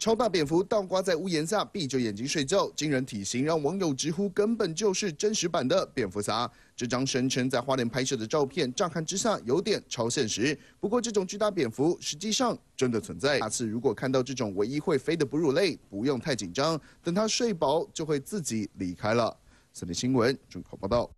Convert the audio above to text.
超大蝙蝠倒挂在屋檐下，闭着眼睛睡觉，惊人体型让网友直呼根本就是真实版的蝙蝠侠。这张声称在花莲拍摄的照片，乍看之下有点超现实。不过，这种巨大蝙蝠实际上真的存在。下次如果看到这种唯一会飞的哺乳类，不用太紧张，等它睡饱就会自己离开了。四点新闻，郑考报道。